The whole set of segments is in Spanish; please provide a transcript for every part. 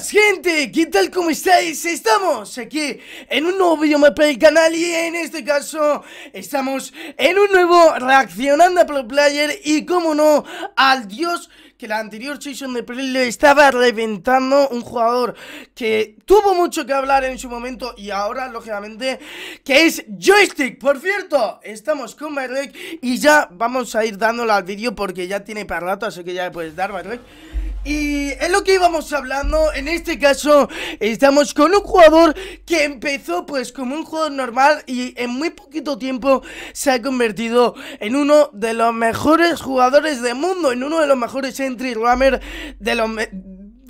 gente? ¿Qué tal? ¿Cómo estáis? Estamos aquí en un nuevo video más para el canal y en este caso estamos en un nuevo reaccionando a Pro Player y como no al dios que la anterior season de Play le estaba reventando un jugador que tuvo mucho que hablar en su momento y ahora, lógicamente, que es Joystick. Por cierto, estamos con Barrek y ya vamos a ir dándole al vídeo porque ya tiene para rato, así que ya puedes dar Barrek. Y es lo que íbamos hablando, en este caso estamos con un jugador que empezó pues como un jugador normal y en muy poquito tiempo se ha convertido en uno de los mejores jugadores del mundo, en uno de los mejores entry rammer de los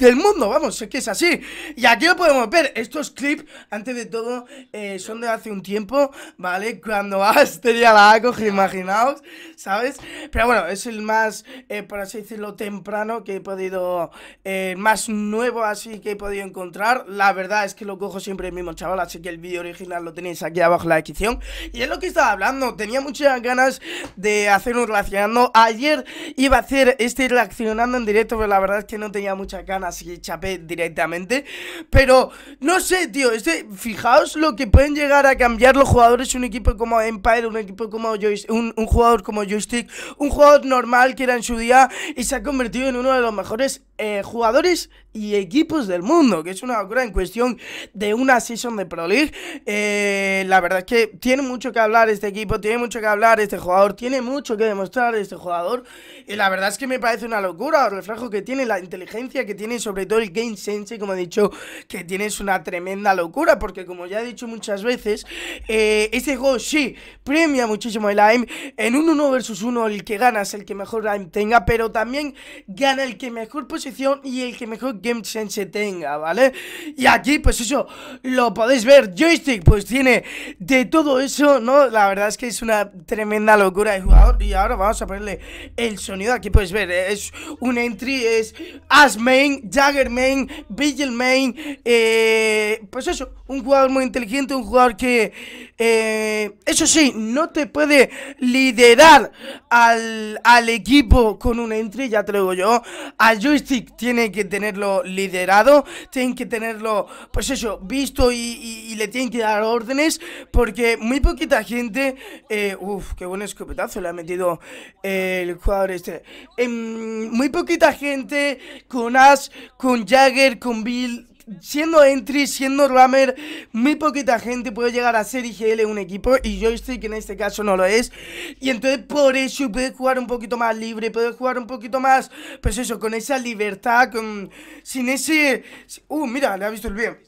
del mundo, vamos, es que es así. Y aquí lo podemos ver, estos clips, antes de todo, eh, son de hace un tiempo, ¿vale? Cuando Asteria la coge, imaginaos, ¿sabes? Pero bueno, es el más, eh, por así decirlo, temprano que he podido, eh, más nuevo así que he podido encontrar. La verdad es que lo cojo siempre el mismo chaval, así que el vídeo original lo tenéis aquí abajo en la descripción. Y es lo que estaba hablando, tenía muchas ganas de hacer un relacionando Ayer iba a hacer este reaccionando en directo, pero la verdad es que no tenía muchas ganas así chapé directamente. Pero no sé, tío. Este, fijaos lo que pueden llegar a cambiar los jugadores. Un equipo como Empire, un equipo como Joystick, un jugador como Joystick, un jugador normal que era en su día y se ha convertido en uno de los mejores eh, jugadores y equipos del mundo, que es una locura en cuestión de una season de Pro League. Eh, la verdad es que tiene mucho que hablar este equipo, tiene mucho que hablar este jugador, tiene mucho que demostrar este jugador. Y la verdad es que me parece una locura, el reflejo que tiene, la inteligencia que tiene, sobre todo el game sense, como he dicho, que tiene es una tremenda locura, porque como ya he dicho muchas veces, este juego sí premia muchísimo el aim. En un 1 versus 1 el que gana es el que mejor aim tenga, pero también gana el que mejor posición y el que mejor Game Sense tenga, ¿vale? Y aquí, pues eso, lo podéis ver. Joystick, pues tiene de todo eso, ¿no? La verdad es que es una tremenda locura el jugador. Y ahora vamos a ponerle el sonido. Aquí puedes ver, eh, es un entry, es As Main, Jagger Main, Vigil Main. Eh, pues eso, un jugador muy inteligente, un jugador que, eh, eso sí, no te puede liderar al, al equipo con un entry, ya te lo digo yo. Al joystick tiene que tenerlo liderado, tienen que tenerlo, pues eso, visto y, le tienen que dar órdenes, porque muy poquita gente. Eh, uf, qué buen escopetazo le ha metido eh, el jugador este. Em, muy poquita gente con Ash, con Jagger, con Bill siendo entry, siendo rammer, muy poquita gente puede llegar a ser IGL un equipo y yo que en este caso no lo es. Y entonces por eso puedes jugar un poquito más libre, puedes jugar un poquito más, pues eso, con esa libertad, con sin ese... Uh, mira, le ha visto el bien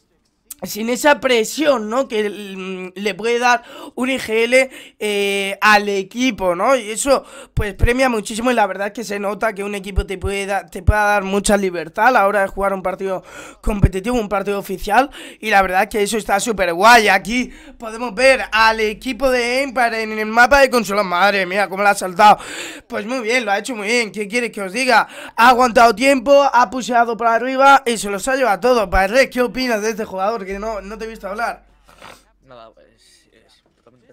sin esa presión, ¿no? Que mm, le puede dar un IGL eh, al equipo, ¿no? Y eso, pues, premia muchísimo y la verdad es que se nota que un equipo te puede, te dar mucha libertad a la hora de jugar un partido competitivo, un partido oficial y la verdad es que eso está súper guay. Aquí podemos ver al equipo de Empire en el mapa de consola Madre mía, cómo lo ha saltado. Pues muy bien, lo ha hecho muy bien. ¿Qué quiere que os diga? Ha aguantado tiempo, ha puseado para arriba y se los ha llevado a todos. ¿qué opinas de este jugador? no, no te he visto hablar. Nada, pues. Es totalmente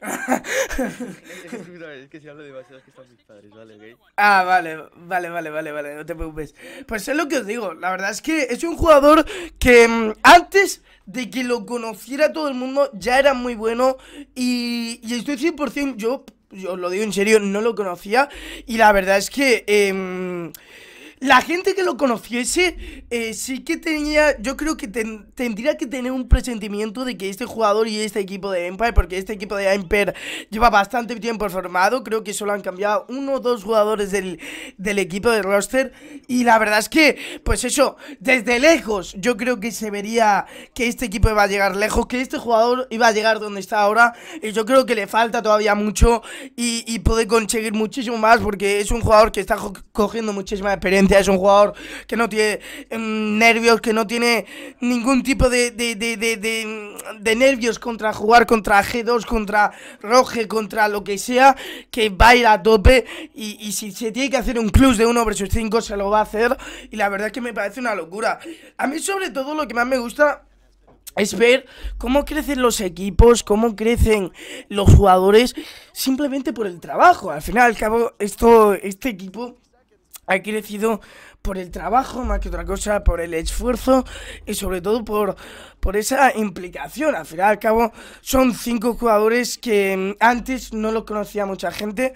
es que si hablo demasiado es que están padres, ¿vale? Ah, vale, vale, vale, vale, no te preocupes. Pues es lo que os digo, la verdad es que es un jugador que mm, antes de que lo conociera todo el mundo ya era muy bueno y, estoy 100%, yo, yo os lo digo en serio, no lo conocía y la verdad es que... Eh, la gente que lo conociese eh, sí que tenía, yo creo que tendría que tener un presentimiento de que este jugador y este equipo de Empire, porque este equipo de Empire lleva bastante tiempo formado, creo que solo han cambiado uno o dos jugadores del, equipo de roster y la verdad es que, pues eso, desde lejos yo creo que se vería que este equipo iba a llegar lejos, que este jugador iba a llegar donde está ahora y yo creo que le falta todavía mucho y puede conseguir muchísimo más porque es un jugador que está cogiendo muchísima experiencia es un jugador que no tiene em, nervios, que no tiene ningún tipo de, nervios contra jugar contra G2, contra Roge, contra lo que sea, que va a ir a tope y, si se tiene que hacer un club de 1 versus 5 se lo va a hacer y la verdad es que me parece una locura. A mí sobre todo lo que más me gusta es ver cómo crecen los equipos, cómo crecen los jugadores, simplemente por el trabajo. Al final, al cabo, esto, este equipo ha crecido por el trabajo más que otra cosa, por el esfuerzo y sobre todo por, por esa implicación. Al final y al cabo son cinco jugadores que mm, antes no lo conocía mucha gente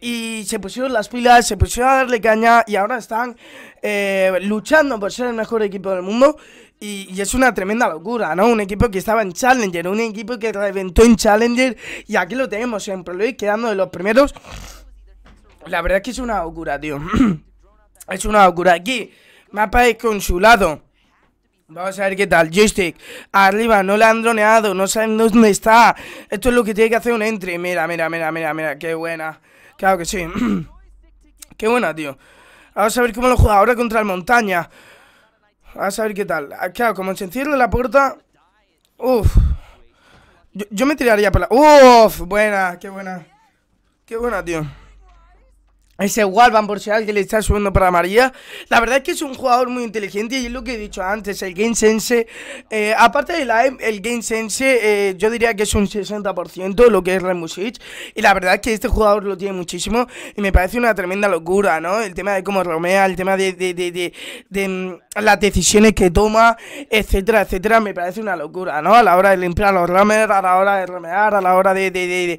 y se pusieron las pilas, se pusieron a darle caña y ahora están eh, luchando por ser el mejor equipo del mundo. Y, y, es una tremenda locura, ¿no? Un equipo que estaba en Challenger, un equipo que reventó en Challenger y aquí lo tenemos en Pro quedando de los primeros. La verdad es que es una locura, tío. Es una locura. Aquí, mapa de consulado. Vamos a ver qué tal. Joystick. Arriba, no le han droneado. No saben dónde está. Esto es lo que tiene que hacer un entry. Mira, mira, mira, mira, mira. Qué buena. Claro que sí. qué buena, tío. Vamos a ver cómo lo juega ahora contra el montaña. Vamos a ver qué tal. Ah, claro, como se encierra la puerta. Uf. Yo, yo me tiraría para la. Uf, buena, qué buena. Qué buena, tío. Ese Walvan si que le está subiendo para María. La verdad es que es un jugador muy inteligente y es lo que he dicho antes. El Game Sense, eh, aparte del el Game Sense, eh, yo diría que es un 60% lo que es Remusic. Y la verdad es que este jugador lo tiene muchísimo y me parece una tremenda locura, ¿no? El tema de cómo romea, el tema de, de, de, de, de mm, las decisiones que toma, etcétera, etcétera. Me parece una locura, ¿no? A la hora de limpiar los ramers, a la hora de romear, a la hora de,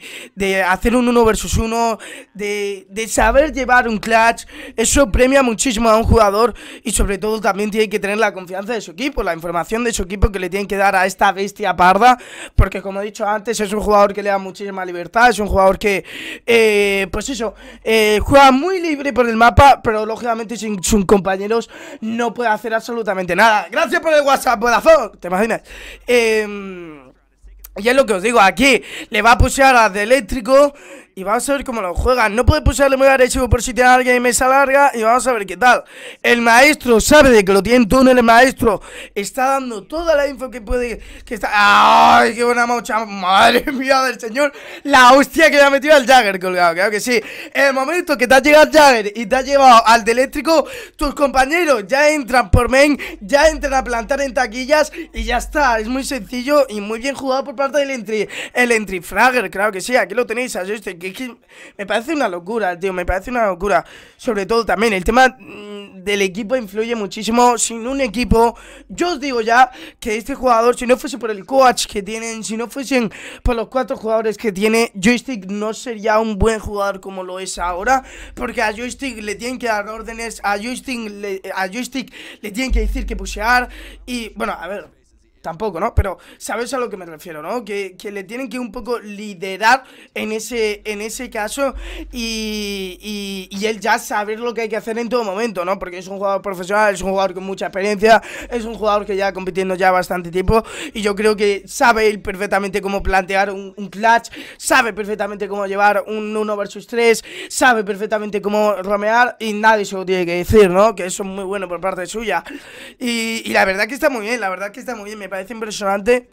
hacer un 1 versus 1, de saber llevar un clutch, eso premia muchísimo a un jugador y sobre todo también tiene que tener la confianza de su equipo, la información de su equipo que le tienen que dar a esta bestia parda, porque como he dicho antes, es un jugador que le da muchísima libertad, es un jugador que, eh, pues eso, eh, juega muy libre por el mapa, pero lógicamente sin sus compañeros no puede hacer absolutamente nada. Gracias por el WhatsApp, Vodafone, te imaginas. Em, y es lo que os digo, aquí le va a pusear a de eléctrico y vamos a ver cómo lo juegan. No puede pulsarle muy agresivo por si tiene alguien en mesa larga y vamos a ver qué tal. El maestro sabe de que lo tiene en túnel, el maestro está dando toda la info que puede. Que está... ¡Ay, qué buena mocha! ¡Madre mía del señor! La hostia que le ha metido al Jagger colgado, creo que sí. En el momento que te ha llegado el Jagger y te ha llevado al de eléctrico, tus compañeros ya entran por main, ya entran a plantar en taquillas y ya está. Es muy sencillo y muy bien jugado por parte del entry, el entry fragger, claro que sí. Aquí lo tenéis, a este me parece una locura, tío, me parece una locura. Sobre todo también el tema mm, del equipo influye muchísimo. Sin un equipo, yo os digo ya que este jugador, si no fuese por el coach que tienen, si no fuesen por los cuatro jugadores que tiene, Joystick no sería un buen jugador como lo es ahora, porque a Joystick le tienen que dar órdenes, a Joystick a joystick le tienen que decir que pusear y bueno, a ver tampoco, ¿no? Pero sabes a lo que me refiero, ¿no? Que, le tienen que un poco liderar en ese, en ese caso y, él ya saber lo que hay que hacer en todo momento, ¿no? Porque es un jugador profesional, es un jugador con mucha experiencia, es un jugador que ya compitiendo ya bastante tiempo y yo creo que sabe él perfectamente cómo plantear un, clutch, sabe perfectamente cómo llevar un 1 versus 3, sabe perfectamente cómo romear y nadie se lo tiene que decir, ¿no? Que eso es muy bueno por parte suya y, la verdad que está muy bien, la verdad que está muy bien, parece impresionante.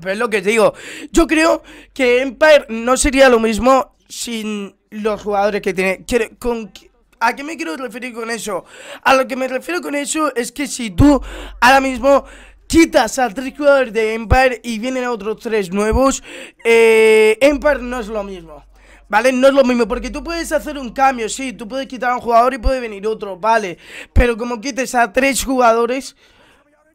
Pero es lo que te digo. Yo creo que Empire no sería lo mismo sin los jugadores que tiene. Con, ¿A qué me quiero referir con eso? A lo que me refiero con eso es que si tú ahora mismo quitas a tres jugadores de Empire y vienen otros tres nuevos, eh, Empire no es lo mismo. ¿Vale? No es lo mismo, porque tú puedes hacer un cambio, sí, tú puedes quitar a un jugador y puede venir otro, ¿vale? Pero como quites a tres jugadores,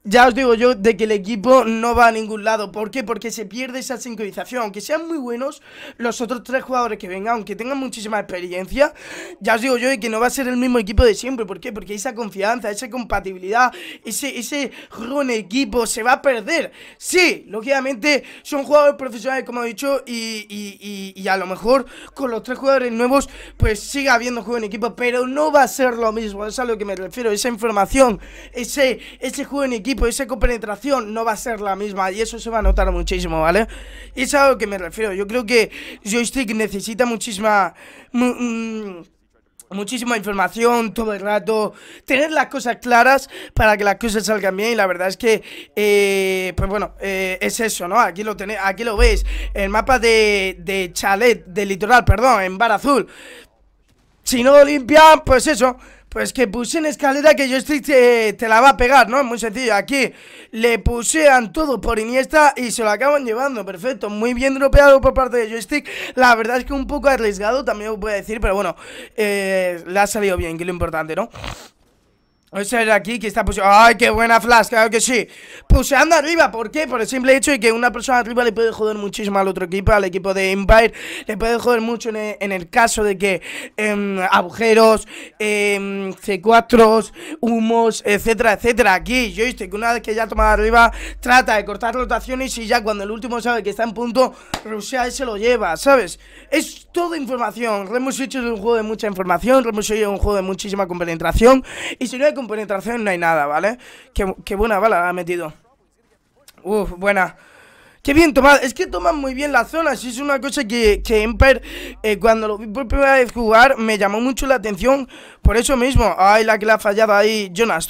ya os digo yo de que el equipo no va a ningún lado. ¿Por qué? Porque se pierde esa sincronización. Aunque sean muy buenos los otros tres jugadores que vengan, aunque tengan muchísima experiencia, ya os digo yo de que no va a ser el mismo equipo de siempre. ¿Por qué? Porque esa confianza, esa compatibilidad, ese, ese juego en equipo se va a perder. Sí, lógicamente son jugadores profesionales, como he dicho, y, a lo mejor con los tres jugadores nuevos, pues siga habiendo juego en equipo, pero no va a ser lo mismo. es a lo que me refiero. Esa información, ese, ese juego en equipo pues esa compenetración no va a ser la misma y eso se va a notar muchísimo, ¿vale? Y es a lo que me refiero. Yo creo que Joystick necesita muchísima... Mm, muchísima información todo el rato, tener las cosas claras para que las cosas salgan bien y la verdad es que, eh, pues bueno, eh, es eso, ¿no? Aquí lo tenéis, aquí lo veis, el mapa de, de chalet, de litoral, perdón, en Bar Azul. Si no lo limpian, pues eso, pues que puse en escalera que Joystick te, la va a pegar, ¿no? muy sencillo. Aquí le pusean todo por Iniesta y se lo acaban llevando. Perfecto. Muy bien dropeado por parte de Joystick. La verdad es que un poco arriesgado, también os voy a decir, pero bueno, eh, le ha salido bien, que es lo importante, ¿no? Esa es aquí que está puseando. ¡Ay, qué buena flash! Claro que sí. Puseando arriba, ¿por qué? Por el simple hecho de que una persona arriba le puede joder muchísimo al otro equipo, al equipo de Empire. Le puede joder mucho en el, caso de que em, agujeros, em, C4, humos, etcétera, etcétera. Aquí, Yo que una vez que ya toma arriba, trata de cortar rotaciones y ya cuando el último sabe que está en punto, Rusia y se lo lleva, ¿sabes? Es toda información. Remus hecho es un juego de mucha información. hemos hecho es un juego de muchísima compenetración. Y si no hay con penetración no hay nada, ¿vale? Qué, qué buena bala ha metido. Uf, buena. Qué bien tomada, es que toman muy bien la zona si es una cosa que, que Emper, eh, cuando lo vi por primera vez jugar, me llamó mucho la atención, por eso mismo, ay la que le ha fallado ahí Jonas,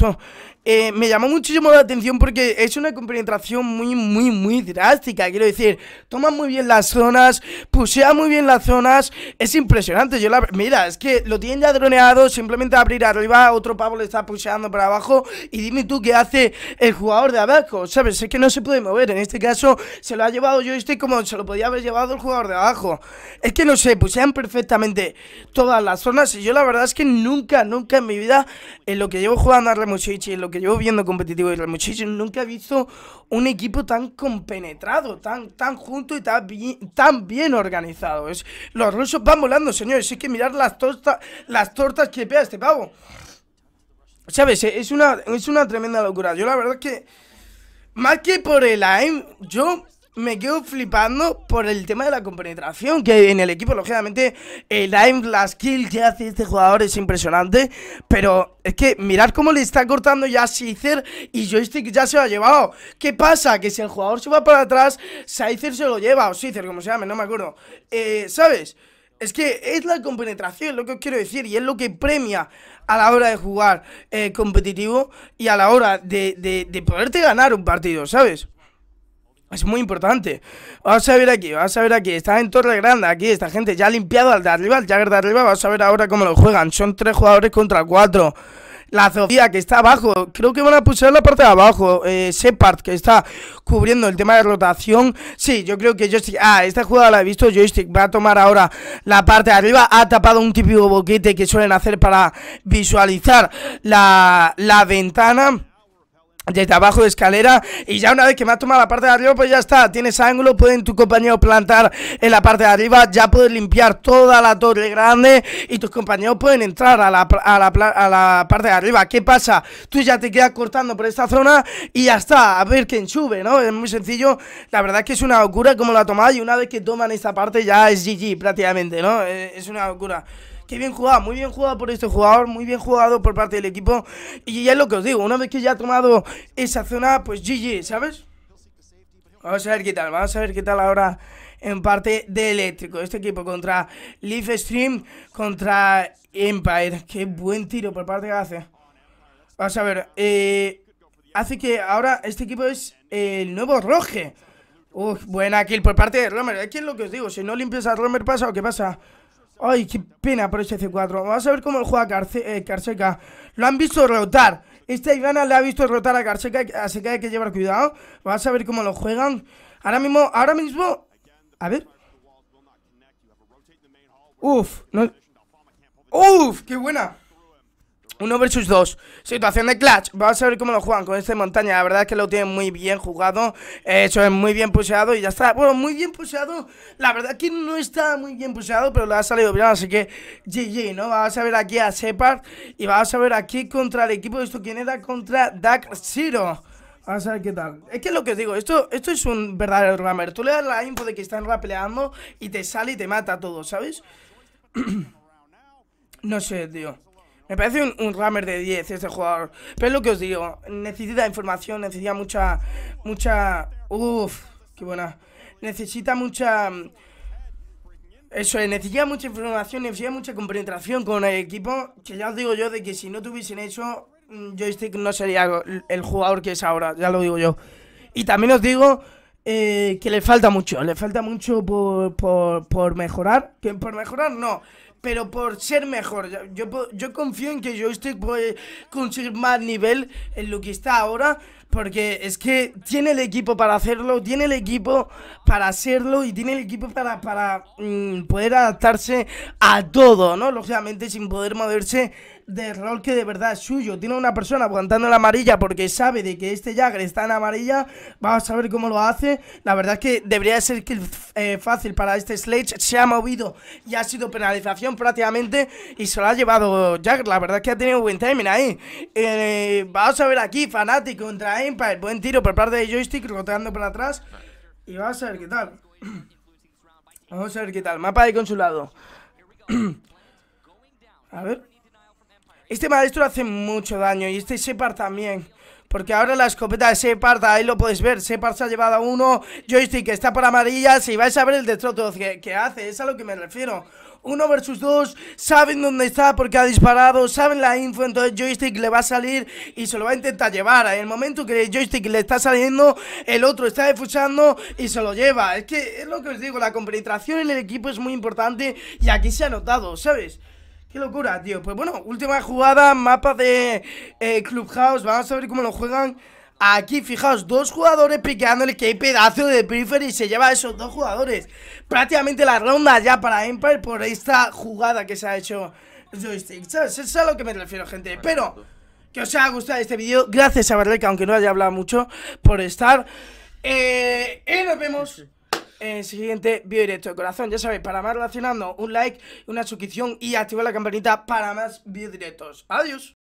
eh, me llamó muchísimo la atención porque es una compenetración muy, muy, muy drástica. Quiero decir, toma muy bien las zonas, pusea muy bien las zonas. Es impresionante. Yo la, mira, es que lo tienen ya droneado. Simplemente abrir arriba, otro pavo le está puseando para abajo. Y dime tú qué hace el jugador de abajo. ¿Sabes? Es que no se puede mover. En este caso, se lo ha llevado yo estoy como se lo podía haber llevado el jugador de abajo. Es que no sé, pusean perfectamente todas las zonas. Y yo la verdad es que nunca, nunca en mi vida, en lo que llevo jugando a Remusichi, en lo que llevo viendo competitivo de Real Muchísimo, nunca he visto un equipo tan compenetrado, tan, tan junto y tan bien, tan bien organizado. los rusos van volando, señores. Hay que mirar las, tortas las tortas que pega este pavo. ¿Sabes? Es una, es una tremenda locura. Yo la verdad que... Más que por el AIM, yo me quedo flipando por el tema de la compenetración que en el equipo. Lógicamente, el eh, aim, las kills que hace este jugador es impresionante. Pero es que mirad cómo le está cortando ya Seizer y Joystick ya se lo ha llevado. ¿Qué pasa? Que si el jugador se va para atrás, Seizer se lo lleva. O Seizer, como se llame, no me acuerdo. Eh, ¿Sabes? Es que es la compenetración, lo que os quiero decir, y es lo que premia a la hora de jugar eh, competitivo y a la hora de, de poderte ganar un partido, ¿sabes? Es muy importante. Vamos a ver aquí, vamos a ver aquí. Está en Torre Grande aquí. Esta gente ya ha limpiado al de arriba, al Jagger de arriba. Vamos a ver ahora cómo lo juegan. Son tres jugadores contra cuatro. La Sofía, que está abajo. Creo que van a pulsar la parte de abajo. Eh, Separt, que está cubriendo el tema de rotación. Sí, yo creo que Joystick. Ah, esta jugada la he visto. Joystick va a tomar ahora la parte de arriba. Ha tapado un típico boquete que suelen hacer para visualizar la, la ventana desde abajo de escalera y ya una vez que me ha tomado la parte de arriba pues ya está, tienes ángulo, pueden tu compañero plantar en la parte de arriba, ya puedes limpiar toda la torre grande y tus compañeros pueden entrar a la, a la, parte de arriba, ¿qué pasa? Tú ya te quedas cortando por esta zona y ya está, a ver quién sube, ¿no? Es muy sencillo, la verdad es que es una locura como la ha tomado y una vez que toman esta parte ya es GG prácticamente, ¿no? Eh, es una locura. Qué bien jugado, muy bien jugado por este jugador, muy bien jugado por parte del equipo. Y ya es lo que os digo, una vez que ya ha tomado esa zona, pues GG, ¿sabes? Vamos a ver qué tal, vamos a ver qué tal ahora en parte de eléctrico. Este equipo contra Leaf Stream, contra Empire. Qué buen tiro por parte de hace. Vamos a ver, eh, hace que ahora este equipo es el nuevo Roge. Uf, buena kill por parte de Romer. Aquí es lo que os digo, si no limpias a Romer pasa o qué pasa. Ay, qué pena por ese C4. Vamos a ver cómo juega Carce eh, Lo han visto rotar. Este Ivana le ha visto rotar a Carseca, así que hay que llevar cuidado. Vamos a ver cómo lo juegan. Ahora mismo, ahora mismo... A ver. Uf, no... Uf, qué buena. Uno versus dos situación de clutch Vamos a ver cómo lo juegan con este montaña La verdad es que lo tienen muy bien jugado Eso es muy bien puseado y ya está Bueno, muy bien puseado, la verdad es que no está muy bien puseado Pero le ha salido bien, así que GG, ¿no? Vamos a ver aquí a Separ Y vamos a ver aquí contra el equipo de esto ¿Quién era? Contra Dark Zero Vamos a ver qué tal. Es que es lo que os digo, esto, esto es un verdadero rammer. Tú le das la info de que están rapeleando y te sale y te mata todo, ¿sabes? no sé, tío. Me parece un, rammer de 10 este jugador. Pero es lo que os digo. Necesita información, necesita mucha... Mucha... Uf, qué buena. Necesita mucha... Eso necesita mucha información, necesita mucha compenetración con el equipo. Que ya os digo yo de que si no tuviesen eso, mm, Joystick no sería el jugador que es ahora, ya lo digo yo. Y también os digo eh, que le falta mucho, le falta mucho por, por, por mejorar. Que por mejorar no, pero por ser mejor. Yo, yo, confío en que Joystick puede conseguir más nivel en lo que está ahora. Porque es que tiene el equipo para hacerlo, tiene el equipo para hacerlo y tiene el equipo para, mm, poder adaptarse a todo, ¿no? Lógicamente sin poder moverse del rol que de verdad es suyo. Tiene una persona aguantando la amarilla porque sabe de que este Jagger está en amarilla. Vamos a ver cómo lo hace. La verdad es que debería ser que, eh, fácil para este Sledge. Se ha movido y ha sido penalización prácticamente. Y se lo ha llevado Jagger. La verdad es que ha tenido buen timing ahí. Eh, vamos a ver aquí, fanático contra buen tiro por parte de joystick, roteando para atrás. Y vamos a ver qué tal. Vamos a ver qué tal. Mapa de consulado. a ver. Este maestro hace mucho daño y este Separ también. Porque ahora la escopeta de Separ, ahí lo podéis ver. Separ se ha llevado a uno, Joystick está para amarillas y vais a ver el destrozo que, que hace. Es a lo que me refiero. Uno versus dos, saben dónde está porque ha disparado, saben la info, entonces Joystick le va a salir y se lo va a intentar llevar. En el momento que Joystick le está saliendo, el otro está defusando y se lo lleva. Es que es lo que os digo, la compenetración en el equipo es muy importante y aquí se ha notado, ¿sabes? Qué locura, tío. Pues bueno, última jugada, mapa de eh, Clubhouse. Vamos a ver cómo lo juegan. Aquí, fijaos, dos jugadores piqueándole Que hay pedazo de Y se lleva a esos dos jugadores Prácticamente la ronda ya para Empire Por esta jugada que se ha hecho Joystick, Eso es a lo que me refiero, gente Pero, que os haya gustado este vídeo Gracias a Barley, que aunque no haya hablado mucho Por estar eh, Y nos vemos el siguiente video directo de corazón. Ya sabéis, para más relacionando, un like, una suscripción y activar la campanita para más video directos. Adiós.